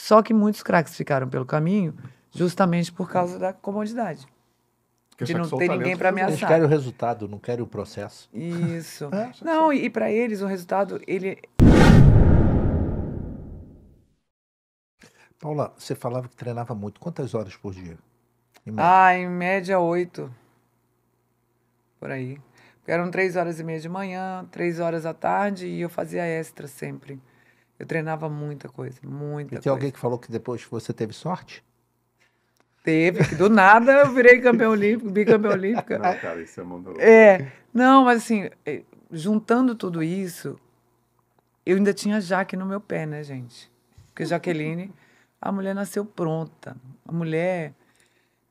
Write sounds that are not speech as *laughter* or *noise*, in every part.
Só que muitos craques ficaram pelo caminho justamente por causa da comodidade. Porque de não ter ninguém para ameaçar. Eles querem o resultado, não querem o processo. Isso. é, não, e, e para eles o resultado, ele... É Paula, você falava que treinava muito. Quantas horas por dia? Em ah, em média oito. Por aí. eram três horas e meia de manhã, três horas à tarde e eu fazia extra sempre. Eu treinava muita coisa, muita e tem alguém que falou que depois você teve sorte? Teve, que do nada eu virei campeão olímpico, bicampeão olímpico. Não, cara, isso é mundo É, não, mas assim, eh, juntando tudo isso, eu ainda tinha Jaque no meu pé, né, gente? Porque Jaqueline, a mulher nasceu pronta. A mulher,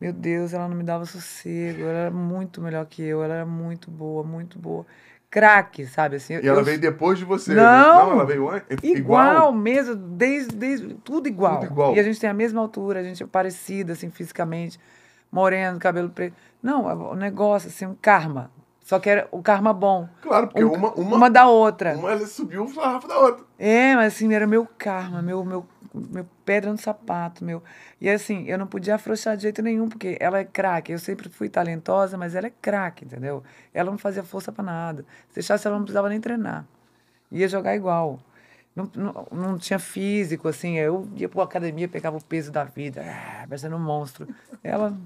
meu Deus, ela não me dava sossego, ela era muito melhor que eu, ela era muito boa, muito boa craque, sabe? Assim, e ela eu... veio depois de você? Né? Não, não ela veio antes? Igual, igual mesmo, desde, desde tudo igual. tudo igual. E a gente tem a mesma altura, a gente é parecida, assim, fisicamente, moreno, cabelo preto. Não, é o é um negócio, assim, um karma, só que era o karma bom. Claro, porque um, uma, uma, uma. da outra. Uma ela subiu o sarrafo da outra. É, mas assim, era meu karma, meu, meu, meu pedra no sapato, meu. E assim, eu não podia afrouxar de jeito nenhum, porque ela é craque. Eu sempre fui talentosa, mas ela é craque, entendeu? Ela não fazia força para nada. Se deixasse, ela não precisava nem treinar. Ia jogar igual. Não, não, não, tinha físico, assim. Eu ia pra academia, pegava o peso da vida, ah, parecendo um monstro. Ela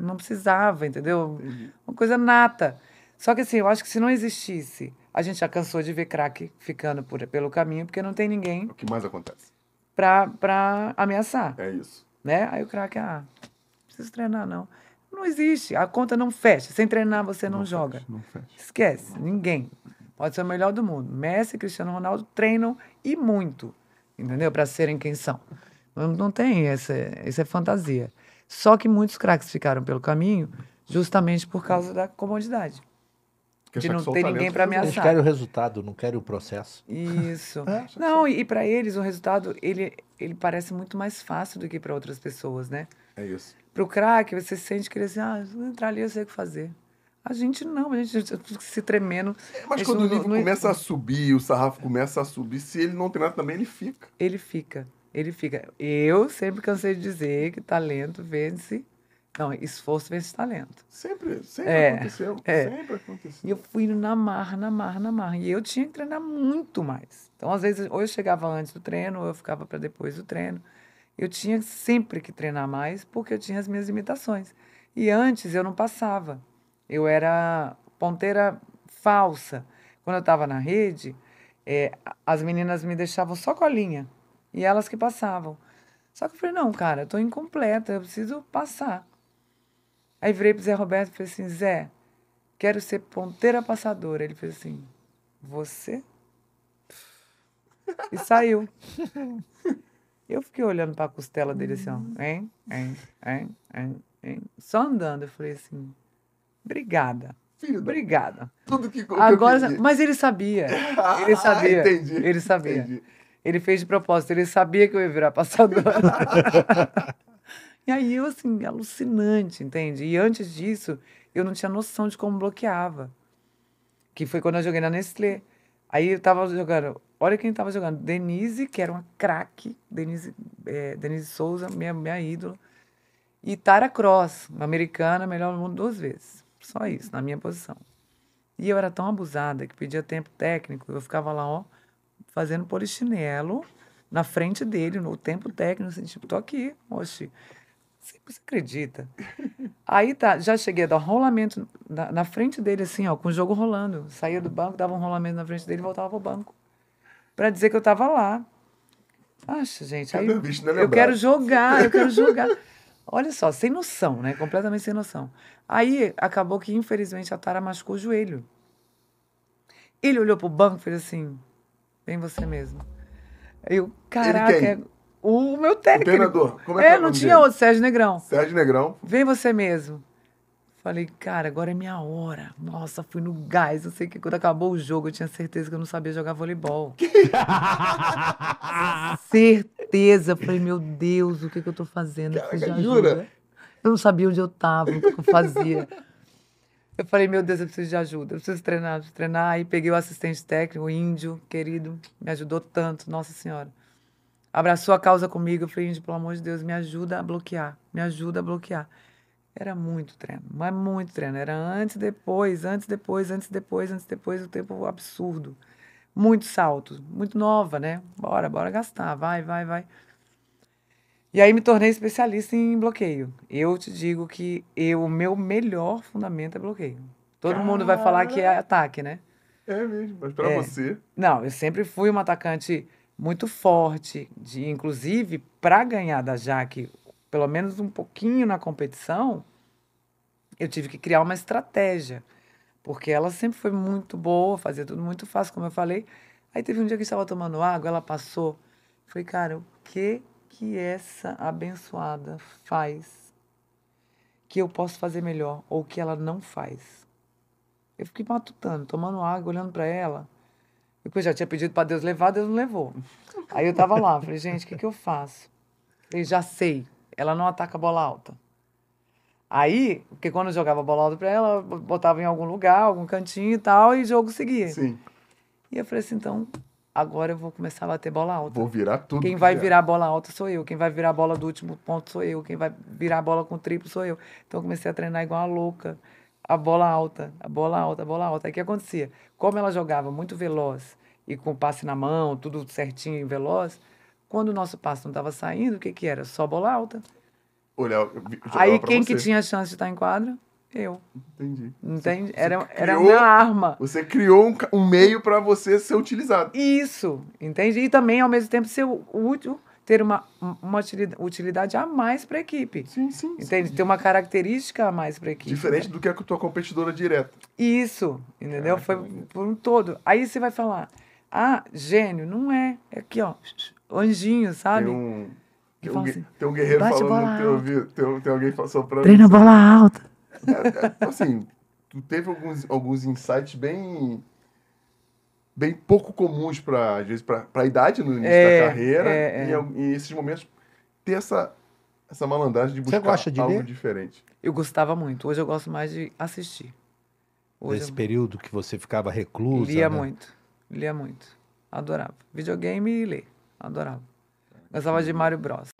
não precisava, entendeu? Uhum. Uma coisa nata. Só que assim, eu acho que se não existisse, a gente já cansou de ver craque ficando por, pelo caminho, porque não tem ninguém. É o que mais acontece? Pra, pra ameaçar. É isso. Né? Aí o craque, ah, não preciso treinar, não. Não existe. A conta não fecha. Sem treinar, você não, não joga. não fecha. Esquece. Ninguém. Pode ser o melhor do mundo. Messi e Cristiano Ronaldo treinam e muito, entendeu? Para serem quem são. Não, não tem essa, essa é fantasia. Só que muitos craques ficaram pelo caminho justamente por causa da comodidade. Porque de não ter ninguém para ameaçar. Eles querem o resultado, não querem o processo. Isso. *laughs* é, não, e, e para eles o resultado, ele, ele parece muito mais fácil do que para outras pessoas, né? É isso. Para o craque, você sente que ele é assim, ah, eu entrar ali eu sei o que fazer. A gente não, a gente se tremendo. É, mas quando o nível não, começa não... a subir, o sarrafo começa a subir, se ele não treinar também, ele fica. Ele fica. Ele fica. Eu sempre cansei de dizer que talento vence. Não, esforço vence talento. Sempre, sempre é, aconteceu. É. Sempre aconteceu. E eu fui na marra, na marra, na marra. E eu tinha que treinar muito mais. Então, às vezes, ou eu chegava antes do treino, ou eu ficava para depois do treino. Eu tinha sempre que treinar mais, porque eu tinha as minhas limitações. E antes eu não passava. Eu era ponteira falsa. Quando eu estava na rede, é, as meninas me deixavam só com a linha. E elas que passavam. Só que eu falei, não, cara, eu tô incompleta, eu preciso passar. Aí virei pro Zé Roberto e falei assim, Zé, quero ser ponteira passadora. Ele fez assim, você? E saiu. Eu fiquei olhando para a costela dele assim, ó. Uhum. Hein, hein, hein, hein, hein. Só andando. Eu falei assim, obrigada. Filho obrigada. Tudo que, que Agora, Mas ele sabia. *laughs* Ah, ele sabia. Ah, entendi. Ele sabia. Entendi. Ele fez de propósito, ele sabia que eu ia virar passadora. *laughs* e aí eu, assim, alucinante, entende? E antes disso, eu não tinha noção de como bloqueava. Que foi quando eu joguei na Nestlé. Aí eu tava jogando, olha quem tava jogando, Denise, que era uma craque, Denise, é, Denise Souza, minha, minha ídola, e Tara Cross, uma americana, melhor do mundo duas vezes. Só isso, na minha posição. E eu era tão abusada que pedia tempo técnico, eu ficava lá, ó, fazendo polichinelo na frente dele, no tempo técnico, assim, tipo, tô aqui, oxi. Você acredita? *laughs* Aí tá, já cheguei a dar rolamento na, na, frente dele, assim, ó, com o jogo rolando. Saía do banco, dava um rolamento na frente dele e voltava pro banco. para dizer que eu tava lá. Acha, gente. Aí, eu, eu quero jogar, eu quero *laughs* jogar. Olha só, sem noção, né? Completamente sem noção. Aí acabou que, infelizmente, a Tara machucou o joelho. Ele olhou pro banco e fez assim: em você mesmo. Eu, caraca, é o meu técnico. O treinador. Como é, que é, é não tinha dele? outro, Sérgio Negrão. Sérgio Negrão. Vem você mesmo. Falei, cara, agora é minha hora. Nossa, fui no gás. Não sei que quando acabou o jogo, eu tinha certeza que eu não sabia jogar voleibol. *laughs* certeza. Falei, meu Deus, o que, que eu tô fazendo? jura? Eu não sabia onde eu tava, o que eu fazia. Eu falei, meu Deus, eu preciso de ajuda, eu preciso treinar, eu preciso treinar. Aí peguei o assistente técnico, o índio, querido, me ajudou tanto, Nossa Senhora. Abraçou a causa comigo, eu falei, índio, pelo amor de Deus, me ajuda a bloquear, me ajuda a bloquear. Era muito treino, mas muito treino. Era antes, depois, antes, depois, antes, depois, antes, depois, o um tempo absurdo. muito saltos, muito nova, né? Bora, bora gastar, vai, vai, vai. E aí me tornei especialista em bloqueio. Eu te digo que eu, o meu melhor fundamento é bloqueio. Todo Cara... mundo vai falar que é ataque, né? É mesmo, mas para é. você. Não, eu sempre fui uma atacante muito forte, de inclusive para ganhar da Jaque, pelo menos um pouquinho na competição, eu tive que criar uma estratégia, porque ela sempre foi muito boa, fazia tudo muito fácil, como eu falei. Aí teve um dia que estava tomando água, ela passou, falei, cara, o que que essa abençoada faz que eu posso fazer melhor ou que ela não faz? Eu fiquei matutando, tomando água, olhando para ela. Depois já tinha pedido para Deus levar, Deus não levou. Aí eu tava lá, falei, gente, o que, que eu faço? Eu já sei, ela não ataca a bola alta. Aí, porque quando eu jogava a bola alta para ela, botava em algum lugar, algum cantinho e tal, e o jogo seguia. Sim. E eu falei assim, então, agora eu vou começar a bater bola alta. Vou virar tudo. Quem que vai é. virar bola alta sou eu. Quem vai virar bola do último ponto sou eu. Quem vai virar bola com triplo sou eu. Então eu comecei a treinar igual a louca. A bola alta, a bola alta, a bola alta. Aí o que acontecia? Como ela jogava muito veloz e com passe na mão, tudo certinho e veloz, quando o nosso passe não estava saindo, o que que era? Só bola alta. Olhar, Aí quem que tinha a chance de estar tá em quadra? Eu. Entendi. Entendi. Você era, criou, era a minha arma. Você criou um, um meio para você ser utilizado. Isso, entendi E também, ao mesmo tempo, ser útil, ter uma, uma utilidade a mais para a equipe. Sim, sim. Entende? Ter uma característica a mais para a equipe. Diferente né? do que a tua competidora direta. Isso, entendeu? Caraca, Foi por um todo. Aí você vai falar, ah, gênio, não é. É aqui, ó, anjinho, sabe? Tem um... Tem um, assim, tem um guerreiro falando no teu ouvido, tem, tem alguém soprando. Treina a bola alta. É, é, tipo assim, tu teve alguns, alguns insights bem bem pouco comuns para às vezes para a idade no início é, da carreira é, é. E, em esses momentos ter essa essa malandragem de buscar de algo ler? diferente. Eu gostava muito. Hoje eu gosto mais de assistir. Hoje Nesse eu... período que você ficava reclusa. Lia né? muito, lia muito, adorava. Videogame e ler, adorava. Gostava de Mario Bros.